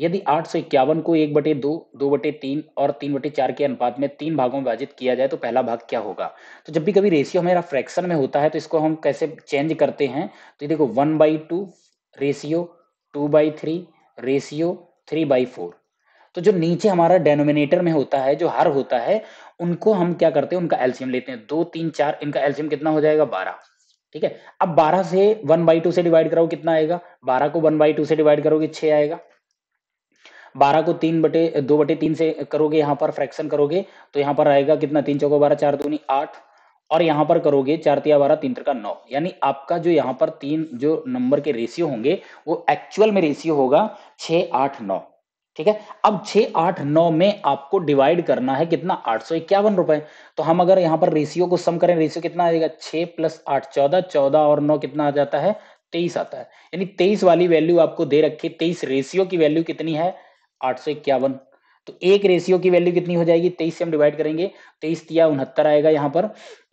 यदि आठ सौ इक्यावन को एक बटे दो दो बटे तीन और तीन बटे चार के अनुपात में तीन भागों में विभाजित किया जाए तो पहला भाग क्या होगा तो जब भी कभी रेशियो हमारा फ्रैक्शन में होता है तो इसको हम कैसे चेंज करते हैं तो देखो one by two ratio two by three ratio three by four तो जो नीचे हमारा डेनोमिनेटर में होता है जो हर होता है उनको हम क्या करते हैं उनका एल्सियम लेते हैं दो तीन चार इनका एल्सियम कितना हो जाएगा बारह ठीक है अब बारह से वन बाई टू से डिवाइड करोगे कितना आएगा बारह को वन बाई टू से डिवाइड करोगे छह आएगा बारह को तीन बटे दो बटे तीन से करोगे यहाँ पर फ्रैक्शन करोगे तो यहाँ पर आएगा कितना तीन चौको बारह चार दूनी आठ और यहाँ पर करोगे चार तिया बारह तीन तरह नौ यानी आपका जो यहाँ पर तीन जो नंबर के रेशियो होंगे वो एक्चुअल में रेशियो होगा छ आठ नौ ठीक है अब छः आठ नौ में आपको डिवाइड करना है कितना आठ सौ इक्यावन रुपए तो हम अगर यहाँ पर रेशियो को सम करें रेशियो कितना आएगा छः प्लस आठ चौदह चौदह और नौ कितना आ जाता है तेईस आता है यानी तेईस वाली वैल्यू आपको दे रखी तेईस रेशियो की वैल्यू कितनी है आठ सौ इक्यावन तो एक रेशियो की वैल्यू कितनी हो जाएगी तेईस से हम डिवाइड करेंगे तेईस या उनहत्तर आएगा यहाँ पर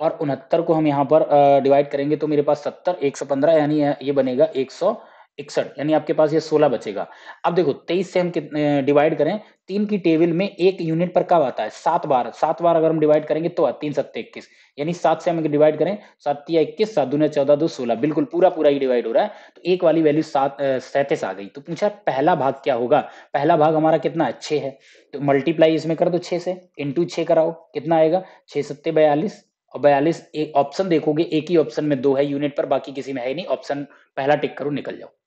और उनहत्तर को हम यहाँ पर डिवाइड करेंगे तो मेरे पास सत्तर एक सौ पंद्रह यानी ये बनेगा एक सौ इकसठ यानी आपके पास ये सोलह बचेगा अब देखो तेईस से हम कितने डिवाइड करें तीन की टेबल में एक यूनिट पर कब आता है सात बार सात बार अगर हम डिवाइड करेंगे तो तीन सत्ते इक्कीस यानी सात से हम डिवाइड करें सात या इक्कीस सात दूने चौदह दो सोलह बिल्कुल पूरा पूरा ही डिवाइड हो रहा है तो एक वाली वैल्यू सात सैंतीस आ गई तो पूछा पहला भाग क्या होगा पहला भाग हमारा कितना अच्छे है तो मल्टीप्लाई इसमें कर दो छः से इंटू छः कराओ कितना आएगा छः सत्ते बयालीस और बयालीस एक ऑप्शन देखोगे एक ही ऑप्शन में दो है यूनिट पर बाकी किसी में है नहीं ऑप्शन पहला टिक करो निकल जाओ